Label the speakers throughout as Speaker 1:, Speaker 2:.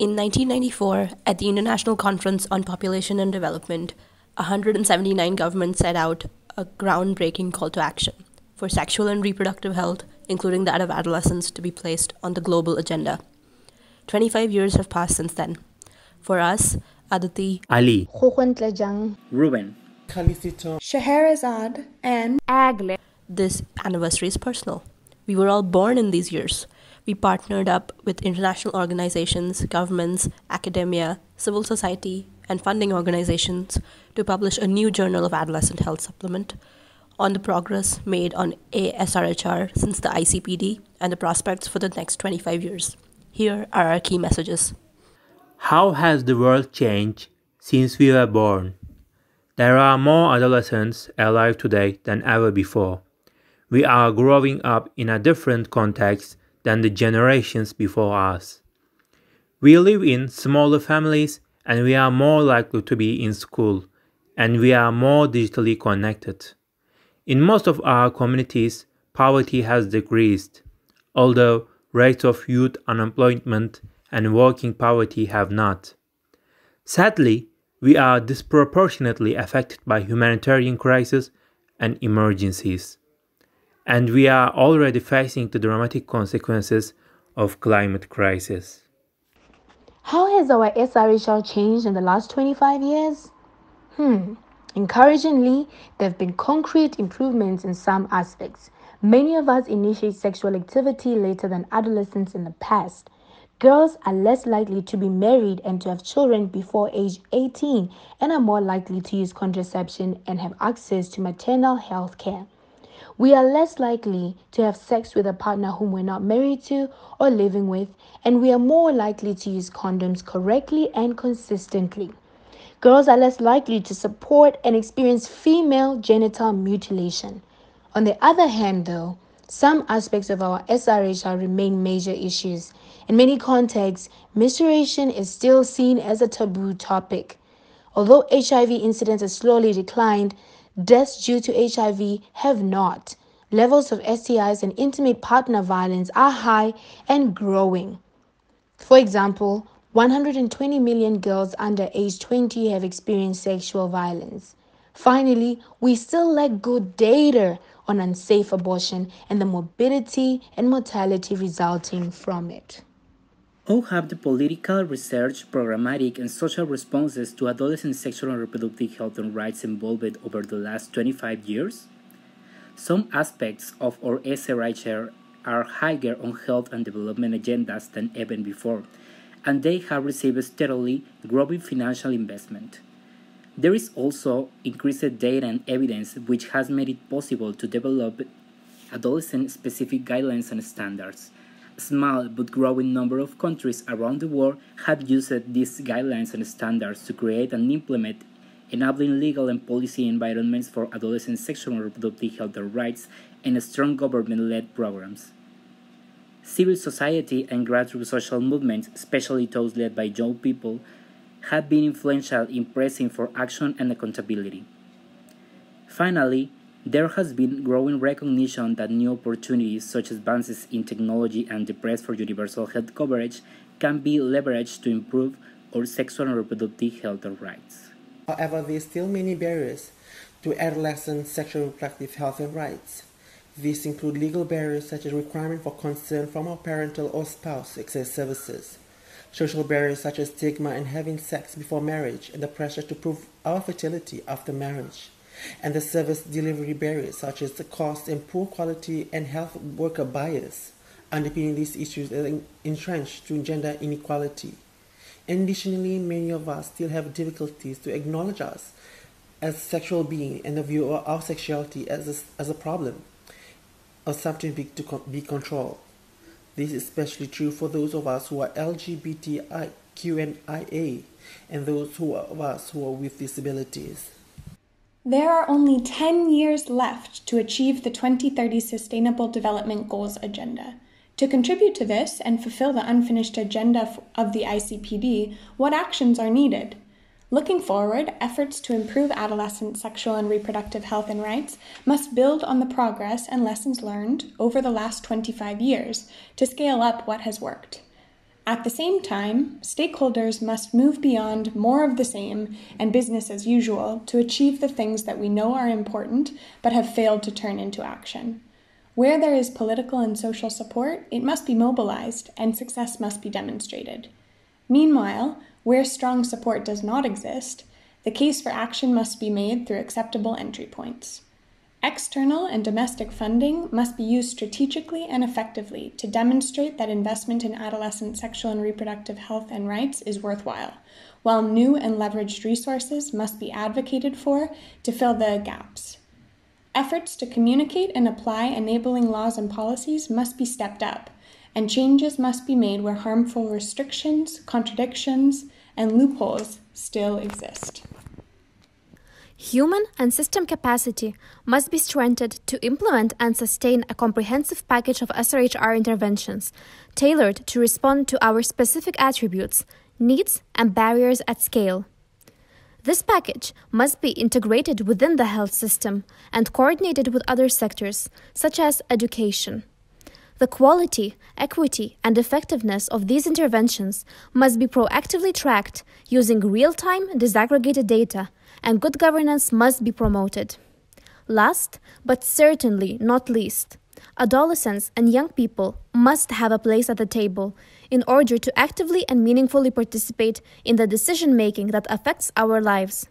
Speaker 1: In 1994, at the International Conference
Speaker 2: on Population and Development, 179 governments set out a groundbreaking call to action for sexual and reproductive health, including that of adolescents, to be placed on the global agenda. 25 years have passed since then. For us, Aditi, Ali, Ruben, Khalisito,
Speaker 3: Scheherazade, and
Speaker 2: Agle. This anniversary is personal. We were all born in these years we partnered up with international organizations, governments, academia, civil society, and funding organizations to publish a new Journal of Adolescent Health supplement on the progress made on ASRHR since the ICPD and the prospects for the next 25 years. Here are our key messages.
Speaker 1: How has the world changed since we were born? There are more adolescents alive today than ever before. We are growing up in a different context than the generations before us. We live in smaller families and we are more likely to be in school and we are more digitally connected. In most of our communities, poverty has decreased, although rates of youth unemployment and working poverty have not. Sadly, we are disproportionately affected by humanitarian crises and emergencies and we are already facing the dramatic consequences of climate crisis.
Speaker 4: How has our SR ratio changed in the last 25 years? Hmm. Encouragingly, there have been concrete improvements in some aspects. Many of us initiate sexual activity later than adolescents in the past. Girls are less likely to be married and to have children before age 18 and are more likely to use contraception and have access to maternal health care. We are less likely to have sex with a partner whom we're not married to or living with, and we are more likely to use condoms correctly and consistently. Girls are less likely to support and experience female genital mutilation. On the other hand, though, some aspects of our SRHR remain major issues. In many contexts, menstruation is still seen as a taboo topic. Although HIV incidence has slowly declined, deaths due to HIV have not. Levels of STIs and intimate partner violence are high and growing. For example, 120 million girls under age 20 have experienced sexual violence. Finally, we still lack good data on unsafe abortion and the morbidity and mortality resulting from it.
Speaker 5: All have the political, research, programmatic, and social responses to adolescent sexual and reproductive health and rights involved over the last 25 years? Some aspects of our SRHR are higher on health and development agendas than ever before, and they have received steadily growing financial investment. There is also increased data and evidence which has made it possible to develop adolescent specific guidelines and standards small but growing number of countries around the world have used these guidelines and standards to create and implement enabling legal and policy environments for adolescent sexual and reproductive health rights and strong government-led programs. Civil society and grassroots social movements, especially those led by young people, have been influential in pressing for action and accountability. Finally, there has been growing recognition that new opportunities such as advances in technology and the press for universal health coverage can be leveraged to improve our sexual and reproductive health and rights.
Speaker 6: However, there are still many barriers to adolescent sexual and reproductive health and rights. These include legal barriers such as requirement for consent from a parental or spouse to access services, social barriers such as stigma and having sex before marriage and the pressure to prove our fertility after marriage and the service delivery barriers, such as the cost and poor quality and health worker bias, underpinning these issues is entrenched through gender inequality. Additionally, many of us still have difficulties to acknowledge us as sexual beings and the view of our sexuality as a, as a problem or something big to be controlled. This is especially true for those of us who are LGBTIQNIA and those who are, of us who are with disabilities.
Speaker 3: There are only 10 years left to achieve the 2030 Sustainable Development Goals agenda. To contribute to this and fulfill the unfinished agenda of the ICPD, what actions are needed? Looking forward, efforts to improve adolescent sexual and reproductive health and rights must build on the progress and lessons learned over the last 25 years to scale up what has worked. At the same time, stakeholders must move beyond more of the same and business as usual to achieve the things that we know are important but have failed to turn into action. Where there is political and social support, it must be mobilized and success must be demonstrated. Meanwhile, where strong support does not exist, the case for action must be made through acceptable entry points. External and domestic funding must be used strategically and effectively to demonstrate that investment in adolescent sexual and reproductive health and rights is worthwhile, while new and leveraged resources must be advocated for to fill the gaps. Efforts to communicate and apply enabling laws and policies must be stepped up, and changes must be made where harmful restrictions, contradictions, and loopholes still exist. Human and system capacity must be strengthened
Speaker 2: to implement and sustain a comprehensive package of SRHR interventions tailored to respond to our specific attributes, needs, and barriers at scale. This package must be integrated within the health system and coordinated with other sectors, such as education. The quality, equity, and effectiveness of these interventions must be proactively tracked using real time disaggregated data, and good governance must be promoted. Last, but certainly not least, adolescents and young people must have a place at the table in order to actively and meaningfully participate in the decision making that affects our lives.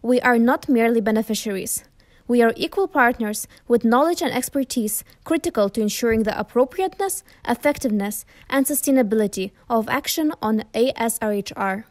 Speaker 2: We are not merely beneficiaries we are equal partners with knowledge and expertise critical to ensuring the appropriateness, effectiveness, and
Speaker 1: sustainability of action on ASRHR.